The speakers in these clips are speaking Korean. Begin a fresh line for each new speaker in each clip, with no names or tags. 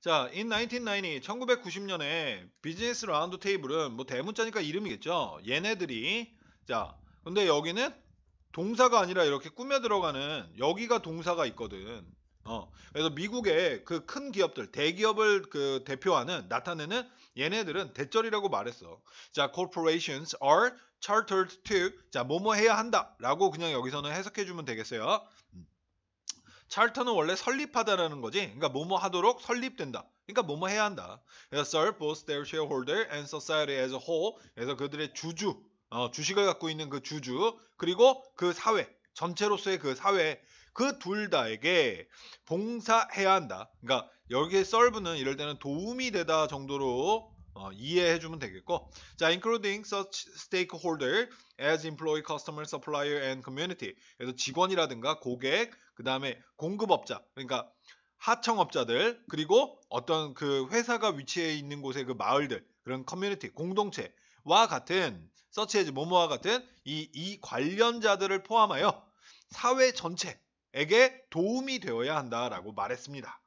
자, in 1990, 1990년에 비즈니스 라운드 테이블은 뭐 대문자니까 이름이겠죠. 얘네들이 자, 근데 여기는 동사가 아니라 이렇게 꾸며 들어가는 여기가 동사가 있거든. 어, 그래서 미국의 그 큰 기업들, 대기업을 그 대표하는 나타내는 얘네들은 대절이라고 말했어. 자, corporations are chartered to 자, 뭐뭐 해야 한다라고 그냥 여기서는 해석해 주면 되겠어요. 음. 찰터는 원래 설립하다라는 거지. 그러니까 뭐뭐 하도록 설립된다. 그러니까 뭐뭐 해야 한다. 그래서 serve both their shareholder and society as a whole. 그래서 그들의 주주, 어, 주식을 갖고 있는 그 주주, 그리고 그 사회, 전체로서의 그 사회, 그 둘 다에게 봉사해야 한다. 그러니까 여기에 serve는 이럴 때는 도움이 되다 정도로 어, 이해해주면 되겠고 자 including such stakeholder as employee, customer, supplier and community 그래서 직원이라든가 고객 그 다음에 공급업자 그러니까 하청업자들 그리고 어떤 그 회사가 위치해 있는 곳의 그 마을들 그런 커뮤니티 공동체와 같은 서치 에지 모모와 같은 이, 이 관련자들을 포함하여 사회 전체에게 도움이 되어야 한다라고 말했습니다.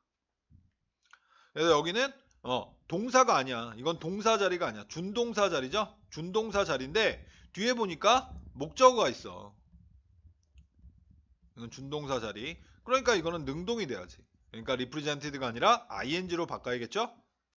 그래서 여기는 어, 동사가 아니야. 이건 동사 자리가 아니야. 준동사 자리죠? 준동사 자리인데 뒤에 보니까 목적어가 있어. 이건 준동사 자리. 그러니까 이거는 능동이 돼야지. 그러니까 represented가 아니라 ing로 바꿔야겠죠?